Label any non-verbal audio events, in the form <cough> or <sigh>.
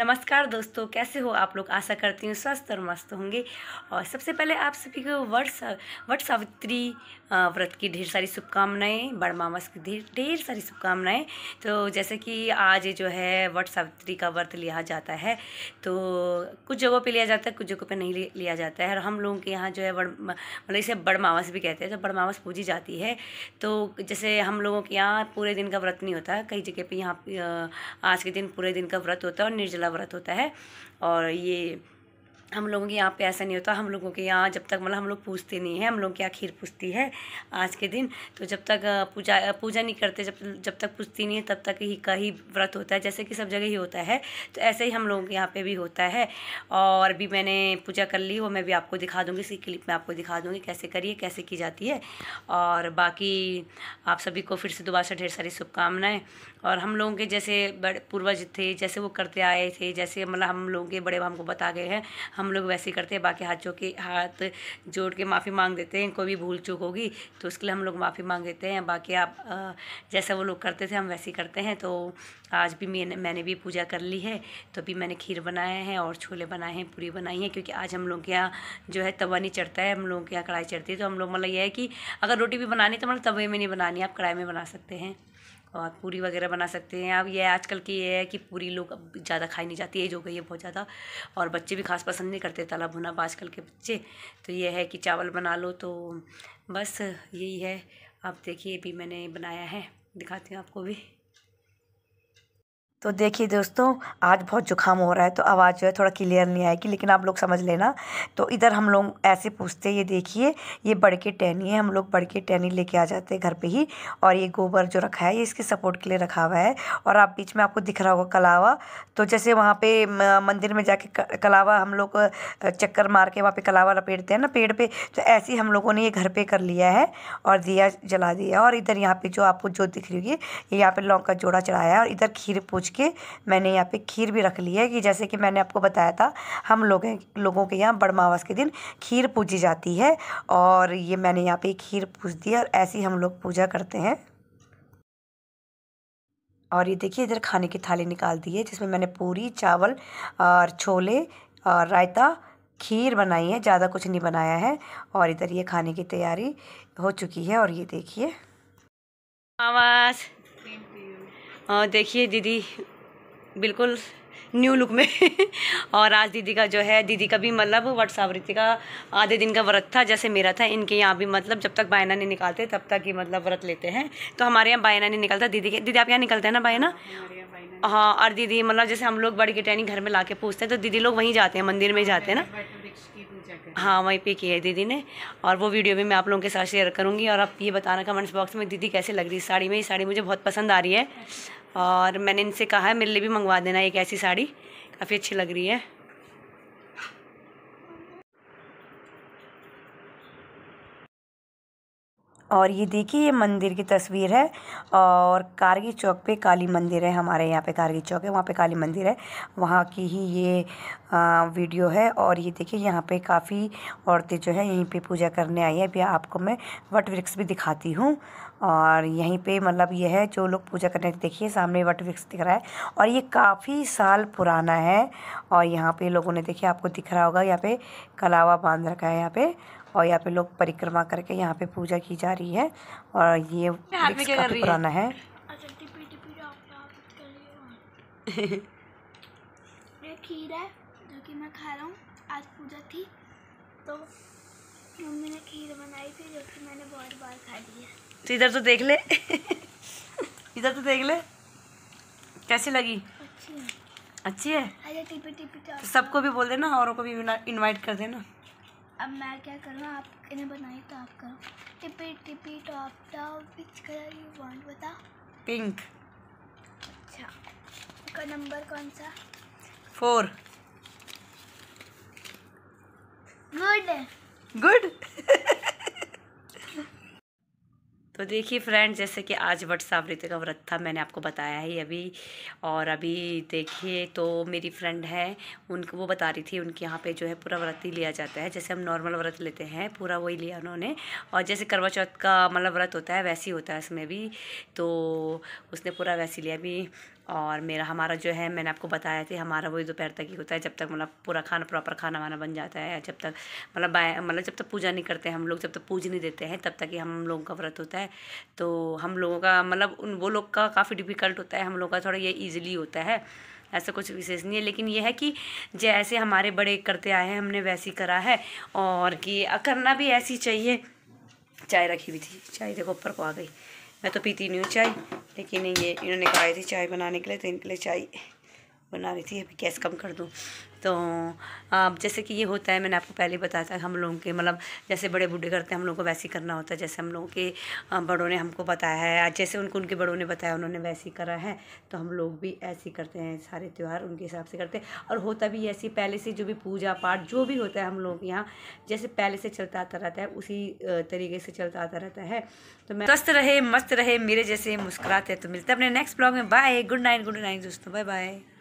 नमस्कार दोस्तों कैसे हो आप लोग आशा करती हूँ स्वस्थ और मस्त होंगे और सबसे पहले आप सभी को वर्ष वट सावित्री व्रत की ढेर सारी शुभकामनाएं बड़ मामस की ढेर ढेर सारी शुभकामनाएं तो जैसे कि आज जो है वट सावित्री का व्रत लिया जाता है तो कुछ जगहों पे लिया जाता है कुछ जगहों पे नहीं लिया जाता है और हम लोगों के यहाँ जो है बड़ मतलब इसे बड़मावस भी कहते हैं तो बड़मावस पूजी जाती है तो जैसे हम लोगों के यहाँ पूरे दिन का व्रत नहीं होता कई जगह पर यहाँ आज के दिन पूरे दिन का व्रत होता है और निर्जला वाला व्रत होता है और ये हम लोगों के यहाँ पे ऐसा नहीं होता हम लोगों के यहाँ जब तक मतलब हम लोग पूछते नहीं हैं हम लोग के यहाँ खीर पूछती है आज के दिन तो जब तक पूजा पूजा नहीं करते जब जब तक पूछती नहीं है तब तक ही का ही व्रत होता है जैसे कि सब जगह ही होता है तो ऐसे ही हम लोगों के यहाँ पे भी होता है और भी मैंने पूजा कर ली वो मैं भी आपको दिखा दूँगी इसकी क्लिप में आपको दिखा दूँगी कैसे करिए कैसे की जाती है और बाकी आप सभी को फिर से दोबारा से ढेर सारी शुभकामनाएँ और हम लोगों के जैसे बड़े पूर्वज थे जैसे वो करते आए थे जैसे मतलब हम लोगों के बड़े हमको बता गए हैं हम लोग वैसे ही करते हैं बाकी हाथ जो के हाथ जोड़ के माफ़ी मांग देते हैं कोई भी भूल चूक होगी तो उसके लिए हम लोग माफ़ी मांग देते हैं बाकी आप जैसा वो लोग करते थे हम वैसे ही करते हैं तो आज भी मैंने मैंने भी पूजा कर ली है तो अभी मैंने खीर बनाया है और छोले बनाए हैं पूरी बनाई है क्योंकि आज हम लोग के यहाँ जो है तवा नहीं चढ़ता है हम लोगों के यहाँ कढ़ाई चढ़ती है तो हम लोग मतलब यह है कि अगर रोटी भी बनानी तो मतलब तवे में नहीं बनानी आप कढ़ाई में बना सकते हैं और पूरी वगैरह बना सकते हैं अब ये आजकल की ये है कि पूरी लोग अब ज़्यादा खाई नहीं जाती एज हो गई है बहुत ज़्यादा और बच्चे भी खास पसंद नहीं करते तला भुना आजकल के बच्चे तो ये है कि चावल बना लो तो बस यही है आप देखिए भी मैंने बनाया है दिखाती हूँ आपको भी तो देखिए दोस्तों आज बहुत जुकाम हो रहा है तो आवाज़ जो है थोड़ा क्लियर नहीं आएगी लेकिन आप लोग समझ लेना तो इधर हम लोग ऐसे पूछते ये देखिए ये बड़ के टहनी है हम लोग बड़ के टहनी लेके आ जाते हैं घर पे ही और ये गोबर जो रखा है ये इसके सपोर्ट के लिए रखा हुआ है और आप बीच में आपको दिख रहा होगा कलावा तो जैसे वहाँ पर मंदिर में जाके कलावा हम लोग चक्कर मार के वहाँ पर कलावा लपेटते हैं ना पेड़ पर तो ऐसे ही हम लोगों ने ये घर पर कर लिया है और दिया जला दिया और इधर यहाँ पर जो आपको जो दिख रही है ये यहाँ पर लौंग का जोड़ा चढ़ाया है और इधर खीर पूछ के मैंने यहाँ पे खीर भी रख ली है कि जैसे कि मैंने आपको बताया था हम लोग लोगों के यहाँ बड़मावस के दिन खीर पूजी जाती है और ये मैंने यहाँ पे खीर पूज दी और ऐसी हम लोग पूजा करते हैं और ये देखिए इधर खाने की थाली निकाल दी है जिसमें मैंने पूरी चावल और छोले और रायता खीर बनाई है ज़्यादा कुछ नहीं बनाया है और इधर ये खाने की तैयारी हो चुकी है और ये देखिए आवाज़ देखिए दीदी बिल्कुल न्यू लुक में <laughs> और आज दीदी का जो है दीदी का भी मतलब वट सावृत्ति का आधे दिन का व्रत था जैसे मेरा था इनके यहाँ भी मतलब जब तक बायना नहीं निकालते तब तक ही मतलब व्रत लेते हैं तो हमारे यहाँ बायना नहीं निकलता दीदी के दीदी आप यहाँ निकलते हैं ना बायना हाँ और दीदी मतलब जैसे हम लोग बड़ी गिटैनी घर में ला के पूछते हैं तो दीदी लोग वहीं जाते हैं मंदिर में जाते हैं ना हाँ वहीं पे की है दीदी ने और वो वीडियो भी मैं आप लोगों के साथ शेयर करूँगी और आप ये बताना कमेंट्स बॉक्स में दीदी कैसे लग रही साड़ी में ये साड़ी मुझे बहुत पसंद आ रही है और मैंने इनसे कहा है मेरे लिए भी मंगवा देना एक ऐसी साड़ी काफ़ी अच्छी लग रही है और ये देखिए ये मंदिर की तस्वीर है और कारगी चौक पे काली मंदिर है हमारे यहाँ पे कारगी चौक है वहाँ पे काली मंदिर है वहाँ की ही ये आ, वीडियो है और ये देखिए यहाँ पे काफ़ी औरतें जो है यहीं पे पूजा करने आई है अभी आपको मैं वट वृक्ष भी दिखाती हूँ और यहीं पे मतलब ये है जो लोग पूजा करने देखिए सामने वट वृक्ष दिख रहा है और ये काफ़ी साल पुराना है और यहाँ पे लोगों ने देखिए आपको दिख रहा होगा यहाँ पे कलावा बांध रखा है यहाँ पे और यहाँ पे लोग परिक्रमा करके यहाँ पे पूजा की जा रही है और ये पुराना है <laughs> ये खीर है जो कि मैं खा रहा हूँ आज पूजा थी तो मम्मी ने खीर बनाई थी जो कि मैंने बहुत बार खा ली है तो इधर तो देख ले इधर तो देख ले कैसी लगी अच्छी है अच्छी है टिपी टिपी तो सबको भी बोल देना औरों को भी इनवाइट कर देना अब मैं क्या करूँ आप इन्हें बनाई तो आप करो tippy tippy top top which colour you want बता पिंक अच्छा का नंबर कौन सा फोर गुड गुड <laughs> तो देखिए फ्रेंड जैसे कि आज वट सावृत का व्रत था मैंने आपको बताया ही अभी और अभी देखिए तो मेरी फ्रेंड है उनको वो बता रही थी उनके यहाँ पे जो है पूरा व्रत ही लिया जाता है जैसे हम नॉर्मल व्रत लेते हैं पूरा वही लिया उन्होंने और जैसे करवा चौथ का मतलब व्रत होता है वैसे ही होता है इसमें भी तो उसने पूरा वैसे लिया अभी और मेरा हमारा जो है मैंने आपको बताया कि हमारा वही दोपहर तक ही होता है जब तक मतलब पूरा खाना प्रॉपर खाना वाना बन जाता है जब तक मतलब मतलब जब तक पूजा नहीं करते हम लोग जब तक पूज नहीं देते हैं तब तक ही हम लोगों का व्रत होता है तो हम लोगों का मतलब उन वो लोग का काफ़ी डिफ़िकल्ट होता है हम लोग का थोड़ा ये ईजिली होता है ऐसा कुछ विशेष नहीं है लेकिन यह है कि जैसे हमारे बड़े करते आए हैं हमने वैसे ही करा है और कि करना भी ऐसी चाहिए चाय रखी हुई थी चाय देखो ऊपर को आ गई मैं तो पीती नहीं हूँ चाय लेकिन ये इन्होंने कहा थी चाय बनाने के लिए तो इनके लिए चाय बना रही थी अभी गैस कम कर दूँ तो आप जैसे कि ये होता है मैंने आपको पहले बताया था हम लोगों के मतलब जैसे बड़े बूढ़े करते हैं हम लोगों को वैसे ही करना होता है जैसे हम लोगों के बड़ों ने हमको बताया है जैसे उनको उनके बड़ों ने बताया उन्होंने वैसे ही करा है तो हम लोग भी ऐसे ही करते हैं सारे त्यौहार उनके हिसाब से करते हैं और होता भी ऐसे पहले से जो भी पूजा पाठ जो भी होता है हम लोग यहाँ जैसे पहले से चलता आता रहता है उसी तरीके से चलता आता रहता है तो मैं स्वस्थ रहे मस्त रहे मेरे जैसे मुस्कुराते तो मिलते हैं अपने नेक्स्ट ब्लॉग में bye good night good night दोस्तों बाय बाय